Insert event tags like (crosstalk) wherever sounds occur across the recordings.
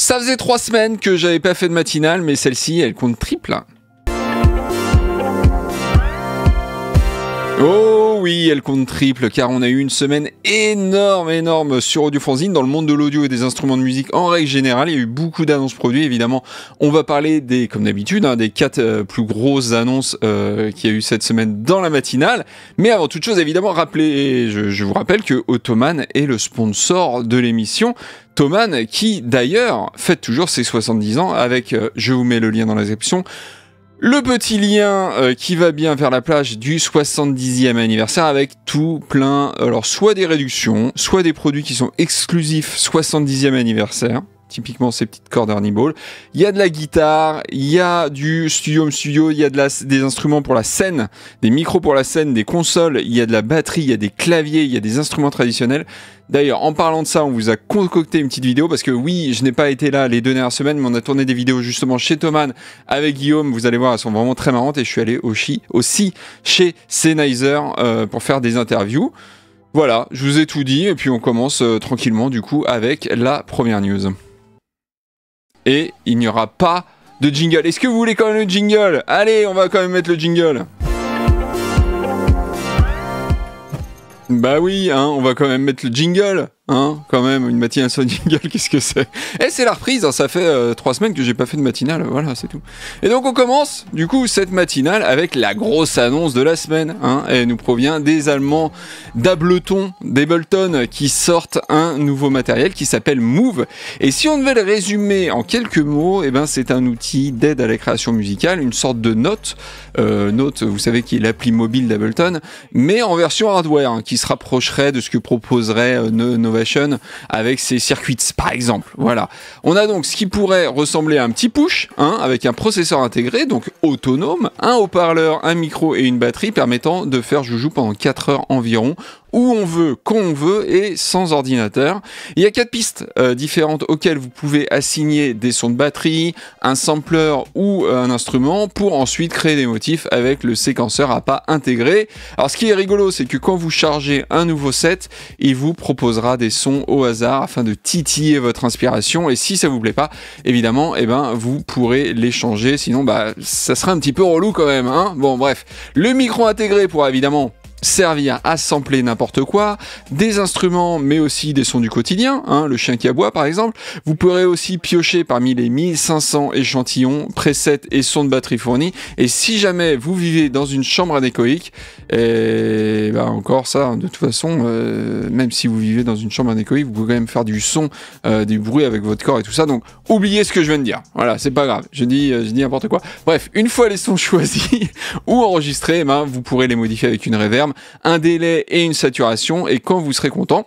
Ça faisait trois semaines que j'avais pas fait de matinale, mais celle-ci, elle compte triple. Oh oui, elle compte triple car on a eu une semaine énorme, énorme sur Audio Franzine dans le monde de l'audio et des instruments de musique en règle générale. Il y a eu beaucoup d'annonces produits, évidemment. On va parler des, comme d'habitude, hein, des quatre euh, plus grosses annonces euh, qu'il y a eu cette semaine dans la matinale. Mais avant toute chose, évidemment, rappelez, je, vous rappelle que Ottoman est le sponsor de l'émission. Ottoman, qui d'ailleurs fête toujours ses 70 ans avec, euh, je vous mets le lien dans la description, le petit lien euh, qui va bien vers la plage du 70e anniversaire avec tout plein, alors soit des réductions, soit des produits qui sont exclusifs 70e anniversaire typiquement ces petites cordes Ernie Ball. Il y a de la guitare, il y a du studio home studio, il y a de la, des instruments pour la scène, des micros pour la scène, des consoles, il y a de la batterie, il y a des claviers, il y a des instruments traditionnels. D'ailleurs, en parlant de ça, on vous a concocté une petite vidéo parce que oui, je n'ai pas été là les deux dernières semaines, mais on a tourné des vidéos justement chez Thomann avec Guillaume. Vous allez voir, elles sont vraiment très marrantes et je suis allé aussi, aussi chez Sennheiser euh, pour faire des interviews. Voilà, je vous ai tout dit et puis on commence euh, tranquillement du coup avec la première news. Et il n'y aura pas de jingle. Est-ce que vous voulez quand même le jingle Allez, on va quand même mettre le jingle. Bah oui, hein, on va quand même mettre le jingle. Hein, quand même, une matinale sans (laughs) qu'est-ce que c'est Eh c'est la reprise, hein, ça fait euh, trois semaines que j'ai pas fait de matinale, voilà, c'est tout. Et donc on commence, du coup, cette matinale avec la grosse annonce de la semaine. Hein, elle nous provient des Allemands d'Ableton, d'Ableton, qui sortent un nouveau matériel qui s'appelle Move. Et si on devait le résumer en quelques mots, eh ben, c'est un outil d'aide à la création musicale, une sorte de note, euh, note, vous savez, qui est l'appli mobile d'Ableton, mais en version hardware, hein, qui se rapprocherait de ce que proposerait euh, Nova avec ses circuits, par exemple. Voilà. On a donc ce qui pourrait ressembler à un petit push, hein, avec un processeur intégré, donc autonome, un haut-parleur, un micro et une batterie permettant de faire joujou pendant 4 heures environ où on veut, quand on veut et sans ordinateur. Il y a quatre pistes euh, différentes auxquelles vous pouvez assigner des sons de batterie, un sampler ou euh, un instrument pour ensuite créer des motifs avec le séquenceur à pas intégré. Alors ce qui est rigolo, c'est que quand vous chargez un nouveau set, il vous proposera des sons au hasard afin de titiller votre inspiration et si ça vous plaît pas, évidemment, eh ben, vous pourrez les changer, sinon bah, ça sera un petit peu relou quand même. Hein bon bref, le micro intégré pourra évidemment servir à sampler n'importe quoi, des instruments mais aussi des sons du quotidien, hein, le chien qui aboie par exemple. Vous pourrez aussi piocher parmi les 1500 échantillons, presets et sons de batterie fournis. Et si jamais vous vivez dans une chambre anéchoïque, et eh bah ben, encore ça, hein, de toute façon, euh, même si vous vivez dans une chambre anéchoïque, vous pouvez quand même faire du son, euh, du bruit avec votre corps et tout ça. Donc oubliez ce que je viens de dire. Voilà, c'est pas grave. Je dis, euh, je dis n'importe quoi. Bref, une fois les sons (laughs) choisis ou enregistrés, eh ben, vous pourrez les modifier avec une réverb un délai et une saturation, et quand vous serez content,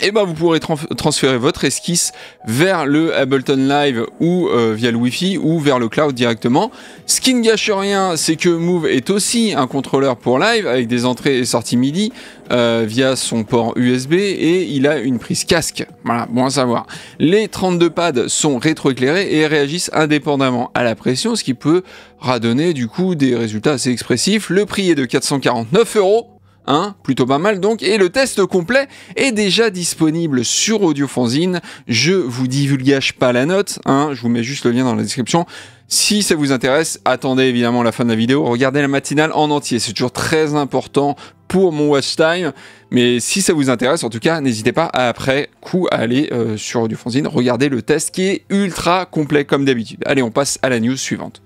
et eh ben vous pourrez transférer votre esquisse vers le Ableton Live ou euh, via le Wi-Fi ou vers le cloud directement. Ce qui ne gâche rien, c'est que Move est aussi un contrôleur pour live avec des entrées et sorties MIDI euh, via son port USB et il a une prise casque. Voilà, bon à savoir. Les 32 pads sont rétroéclairés et réagissent indépendamment à la pression, ce qui peut radonner du coup des résultats assez expressifs. Le prix est de 449 euros. Hein, plutôt pas mal donc, et le test complet est déjà disponible sur Audiofanzine. Je vous divulgage pas la note, hein, je vous mets juste le lien dans la description. Si ça vous intéresse, attendez évidemment la fin de la vidéo, regardez la matinale en entier, c'est toujours très important pour mon watch time, mais si ça vous intéresse, en tout cas, n'hésitez pas après coup à aller sur euh, sur Audiofanzine, regardez le test qui est ultra complet comme d'habitude. Allez, on passe à la news suivante.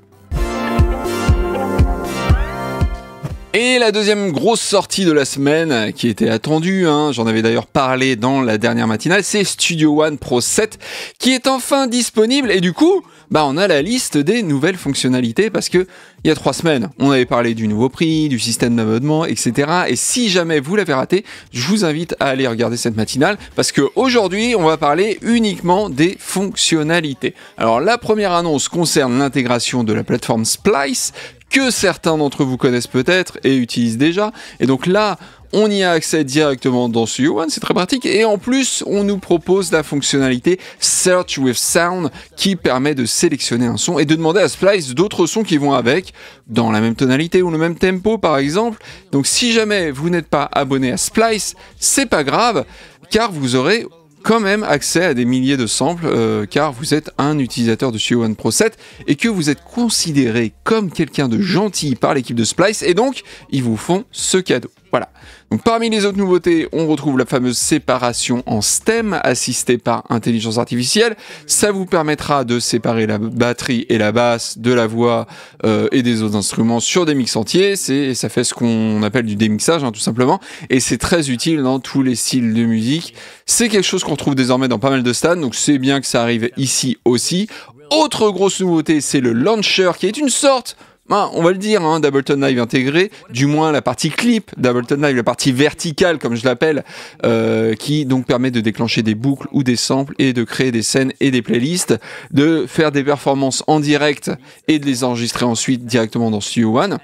Et la deuxième grosse sortie de la semaine qui était attendue, hein, j'en avais d'ailleurs parlé dans la dernière matinale, c'est Studio One Pro 7 qui est enfin disponible et du coup, bah on a la liste des nouvelles fonctionnalités parce que il y a trois semaines, on avait parlé du nouveau prix, du système d'abonnement, etc. Et si jamais vous l'avez raté, je vous invite à aller regarder cette matinale parce que aujourd'hui, on va parler uniquement des fonctionnalités. Alors la première annonce concerne l'intégration de la plateforme Splice que certains d'entre vous connaissent peut-être et utilisent déjà. Et donc là, on y a accès directement dans ce U1, c'est très pratique. Et en plus, on nous propose la fonctionnalité Search with Sound qui permet de sélectionner un son et de demander à Splice d'autres sons qui vont avec, dans la même tonalité ou le même tempo par exemple. Donc si jamais vous n'êtes pas abonné à Splice, c'est pas grave car vous aurez quand même accès à des milliers de samples euh, car vous êtes un utilisateur de Studio One Pro 7 et que vous êtes considéré comme quelqu'un de gentil par l'équipe de Splice et donc ils vous font ce cadeau. Voilà. Donc parmi les autres nouveautés, on retrouve la fameuse séparation en stem assistée par intelligence artificielle. Ça vous permettra de séparer la batterie et la basse de la voix euh, et des autres instruments sur des mix entiers. C'est ça fait ce qu'on appelle du démixage hein, tout simplement et c'est très utile dans tous les styles de musique. C'est quelque chose qu'on retrouve désormais dans pas mal de stands, donc c'est bien que ça arrive ici aussi. Autre grosse nouveauté, c'est le launcher qui est une sorte bah, on va le dire, hein, Doubleton Live intégré, du moins la partie clip Doubleton Live, la partie verticale comme je l'appelle, euh, qui donc permet de déclencher des boucles ou des samples et de créer des scènes et des playlists, de faire des performances en direct et de les enregistrer ensuite directement dans Studio One.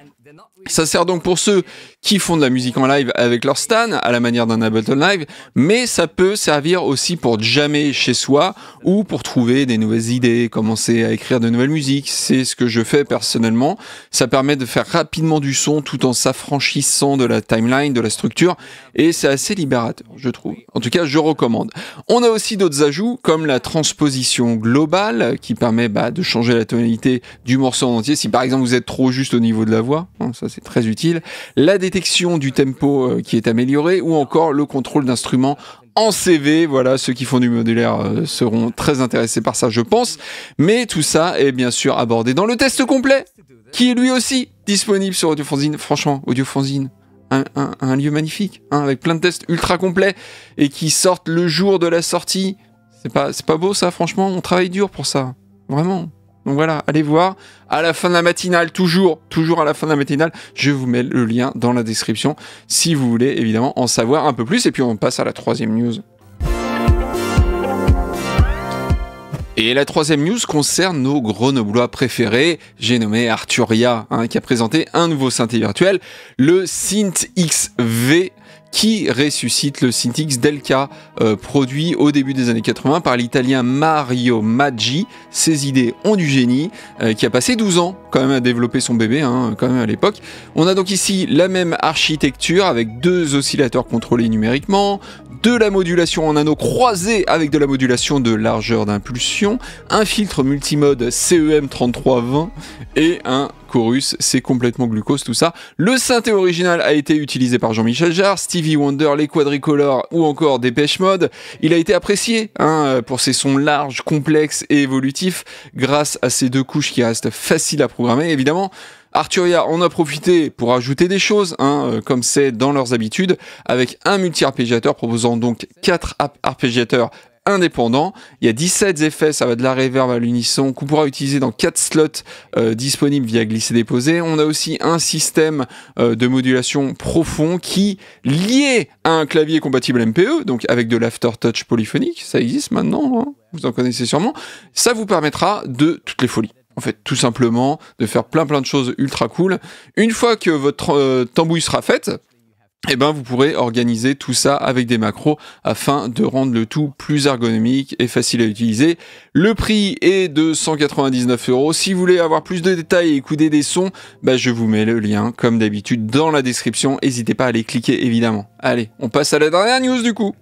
Ça sert donc pour ceux qui font de la musique en live avec leur stand, à la manière d'un Ableton Live, mais ça peut servir aussi pour jammer chez soi ou pour trouver des nouvelles idées, commencer à écrire de nouvelles musiques. C'est ce que je fais personnellement. Ça permet de faire rapidement du son tout en s'affranchissant de la timeline, de la structure, et c'est assez libérateur, je trouve. En tout cas, je recommande. On a aussi d'autres ajouts, comme la transposition globale, qui permet bah, de changer la tonalité du morceau en entier. Si par exemple vous êtes trop juste au niveau de la voix, hein, ça c'est très utile, la détection du tempo euh, qui est améliorée ou encore le contrôle d'instruments en CV. Voilà, ceux qui font du modulaire euh, seront très intéressés par ça, je pense. Mais tout ça est bien sûr abordé dans le test complet, qui est lui aussi disponible sur Audiofanzine. Franchement, Audiofanzine. Un, lieu magnifique, hein, avec plein de tests ultra complets et qui sortent le jour de la sortie. C'est pas, c'est pas beau ça, franchement, on travaille dur pour ça. Vraiment, donc voilà, allez voir. À la fin de la matinale, toujours, toujours à la fin de la matinale, je vous mets le lien dans la description si vous voulez évidemment en savoir un peu plus. Et puis on passe à la troisième news. Et la troisième news concerne nos grenoblois préférés, j'ai nommé Arturia, hein, qui a présenté un nouveau synthé virtuel, le Synth XV qui ressuscite le Syntix Delca, euh, produit au début des années 80 par l'italien Mario Maggi. Ses idées ont du génie, euh, qui a passé 12 ans quand même à développer son bébé, hein, quand même à l'époque. On a donc ici la même architecture avec deux oscillateurs contrôlés numériquement, de la modulation en anneau croisé avec de la modulation de largeur d'impulsion, un filtre multimode CEM3320 et un chorus, c'est complètement glucose tout ça. Le synthé original a été utilisé par Jean-Michel Jarre, Stevie Wonder, les quadricolores ou encore Dépêche Mode. Il a été apprécié hein, pour ses sons larges, complexes et évolutifs grâce à ces deux couches qui restent faciles à programmer évidemment. Arturia en a profité pour ajouter des choses, hein, euh, comme c'est dans leurs habitudes, avec un multi-arpégiateur proposant donc 4 arpégiateurs indépendants. Il y a 17 effets, ça va de la reverb à l'unisson, qu'on pourra utiliser dans 4 slots euh, disponibles via glisser-déposer. On a aussi un système euh, de modulation profond qui, lié à un clavier compatible MPE, donc avec de l'aftertouch polyphonique, ça existe maintenant, hein, vous en connaissez sûrement, ça vous permettra de toutes les folies en fait, tout simplement, de faire plein plein de choses ultra cool. Une fois que votre euh, tambouille sera faite, eh ben, vous pourrez organiser tout ça avec des macros afin de rendre le tout plus ergonomique et facile à utiliser. Le prix est de 199 euros. Si vous voulez avoir plus de détails et écouter des sons, bah, je vous mets le lien, comme d'habitude, dans la description. N'hésitez pas à aller cliquer, évidemment. Allez, on passe à la dernière news du coup.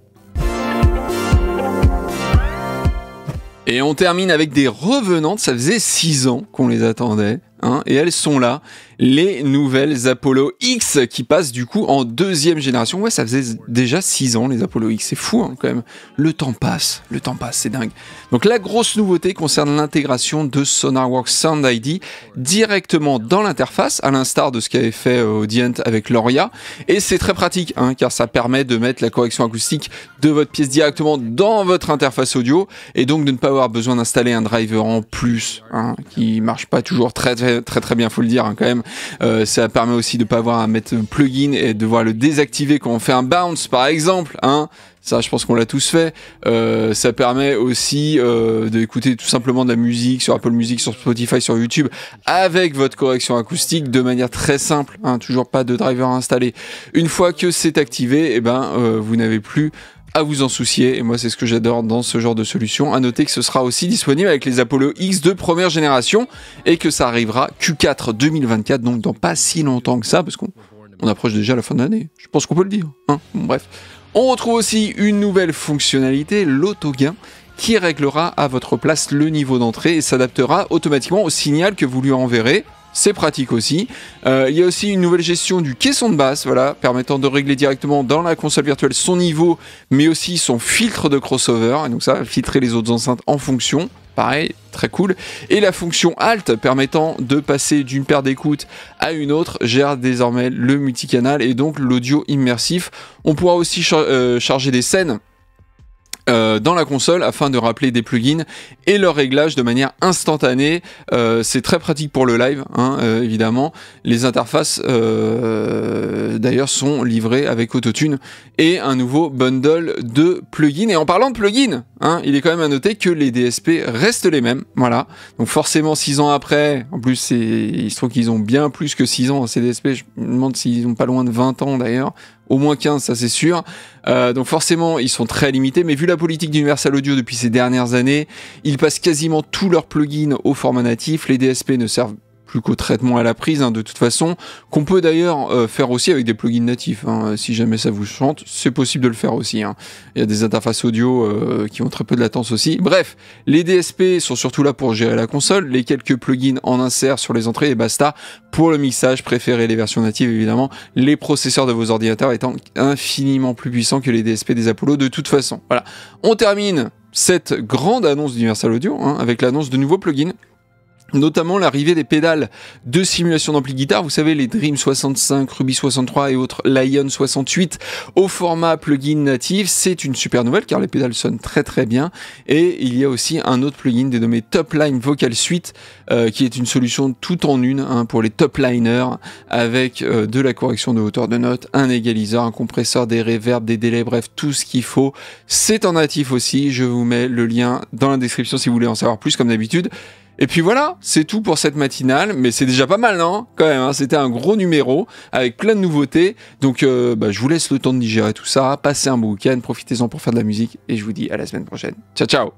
Et on termine avec des revenantes. Ça faisait six ans qu'on les attendait. Hein, et elles sont là, les nouvelles Apollo X qui passent du coup en deuxième génération. Ouais, ça faisait déjà 6 ans les Apollo X, c'est fou hein, quand même. Le temps passe, le temps passe, c'est dingue. Donc la grosse nouveauté concerne l'intégration de SonarWorks Sound ID directement dans l'interface, à l'instar de ce qu'avait fait euh, Audient avec Loria, et c'est très pratique hein, car ça permet de mettre la correction acoustique de votre pièce directement dans votre interface audio et donc de ne pas avoir besoin d'installer un driver en plus qui marche pas toujours très très très très bien, faut le dire hein, quand même. Euh, ça permet aussi de pas avoir à mettre plugin et de voir le désactiver quand on fait un bounce par exemple. Hein. Ça, je pense qu'on l'a tous fait. Euh, ça permet aussi euh, d'écouter tout simplement de la musique sur Apple Music, sur Spotify, sur YouTube, avec votre correction acoustique de manière très simple. Hein, toujours pas de driver installé. Une fois que c'est activé, et eh ben, vous n'avez plus à vous en soucier. Et moi, c'est ce que j'adore dans ce genre de solution. À noter que ce sera aussi disponible avec les Apollo X de première génération et que ça arrivera Q4 2024, donc dans pas si longtemps que ça, parce qu'on approche déjà la fin de l'année. Je pense qu'on peut le dire. Hein bref. On retrouve aussi une nouvelle fonctionnalité, l'autogain, qui réglera à votre place le niveau d'entrée et s'adaptera automatiquement au signal que vous lui enverrez c'est pratique aussi. Euh, il y a aussi une nouvelle gestion du caisson de basse, voilà, permettant de régler directement dans la console virtuelle son niveau, mais aussi son filtre de crossover, et donc ça, filtrer les autres enceintes en fonction. Pareil, très cool. Et la fonction Alt permettant de passer d'une paire d'écoutes à une autre gère désormais le multicanal et donc l'audio immersif. On pourra aussi euh, charger des scènes euh, dans la console afin de rappeler des plugins et leur réglage de manière instantanée. Euh, c'est très pratique pour le live, hein, euh, évidemment. Les interfaces, d'ailleurs, sont livrées avec Autotune et un nouveau bundle de plugins. Et en parlant de plugins, hein, il est quand même à noter que les DSP restent les mêmes. Voilà. Donc forcément, 6 ans après, en plus, il se trouve qu'ils ont bien plus que 6 ans, ces DSP. Je me demande s'ils n'ont pas loin de 20 ans, d'ailleurs au moins 15, ça c'est sûr. Euh, donc forcément, ils sont très limités, mais vu la politique d'Universal Audio depuis ces dernières années, ils passent quasiment tous leurs plugins au format natif, les DSP ne servent qu'au traitement à la prise, hein, de toute façon, qu'on peut d'ailleurs euh, faire aussi avec des plugins natifs. Hein. si jamais ça vous chante, c'est possible de le faire aussi. Hein. Il y a des interfaces audio euh, qui ont très peu de latence aussi. Bref, les DSP sont surtout là pour gérer la console, les quelques plugins en insert sur les entrées et basta. Pour le mixage, préférez les versions natives évidemment, les processeurs de vos ordinateurs étant infiniment plus puissants que les DSP des Apollo de toute façon. Voilà, on termine cette grande annonce d'Universal Audio avec l'annonce de nouveaux plugins notamment l'arrivée des pédales de simulation d'ampli guitare, vous savez les Dream 65, Ruby 63 et autres Lion 68 au format plugin natif, c'est une super nouvelle car les pédales sonnent très très bien et il y a aussi un autre plugin dénommé Top Line Vocal Suite euh, qui est une solution tout en une hein, pour les top liners avec euh, de la correction de hauteur de notes, un égaliseur, un compresseur, des reverbs, des délais, bref tout ce qu'il faut. C'est en natif aussi, je vous mets le lien dans la description si vous voulez en savoir plus comme d'habitude. Et puis voilà, c'est tout pour cette matinale, mais c'est déjà pas mal, non hein, Quand même, hein. c'était un gros numéro avec plein de nouveautés. Donc euh, bah, je vous laisse le temps de digérer tout ça, passez un bon week-end, profitez-en pour faire de la musique, et je vous dis à la semaine prochaine. Ciao ciao